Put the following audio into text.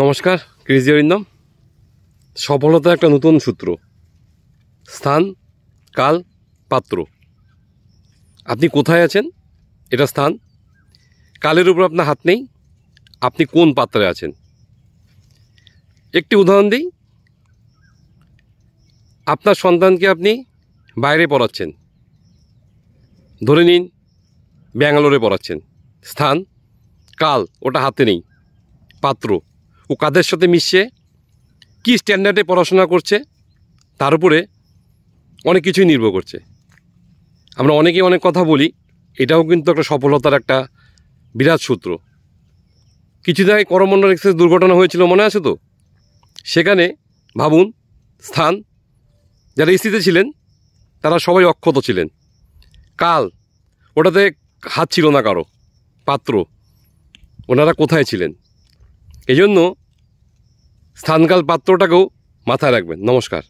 নমস্কার ক্রেজি অরিন্দম সফলতা একটা নতুন সূত্র স্থান কাল পাত্র আপনি কোথায় আছেন এটা স্থান কালের উপর আপনার হাত নেই আপনি কোন পাত্রে আছেন একটি উদাহরণ দিই আপনার সন্তানকে আপনি বাইরে পড়াচ্ছেন ধরে নিন ব্যাঙ্গালোরে পড়াচ্ছেন স্থান কাল ওটা হাতে নেই পাত্র ও কাদের সাথে মিশছে কি স্ট্যান্ডার্ডে পড়াশোনা করছে তার উপরে অনেক কিছুই নির্ভর করছে আমরা অনেকে অনেক কথা বলি এটাও কিন্তু একটা সফলতার একটা বিরাট সূত্র কিছুদিন আগে করমন্ডল এক্সপ্রেস দুর্ঘটনা হয়েছিল মনে আছে তো সেখানে ভাবুন স্থান যারা এসিতে ছিলেন তারা সবাই অক্ষত ছিলেন কাল ওটাতে হাত ছিল না কারো পাত্র ওনারা কোথায় ছিলেন এই জন্য স্থানকাল পাত্রটাকেও মাথায় রাখবেন নমস্কার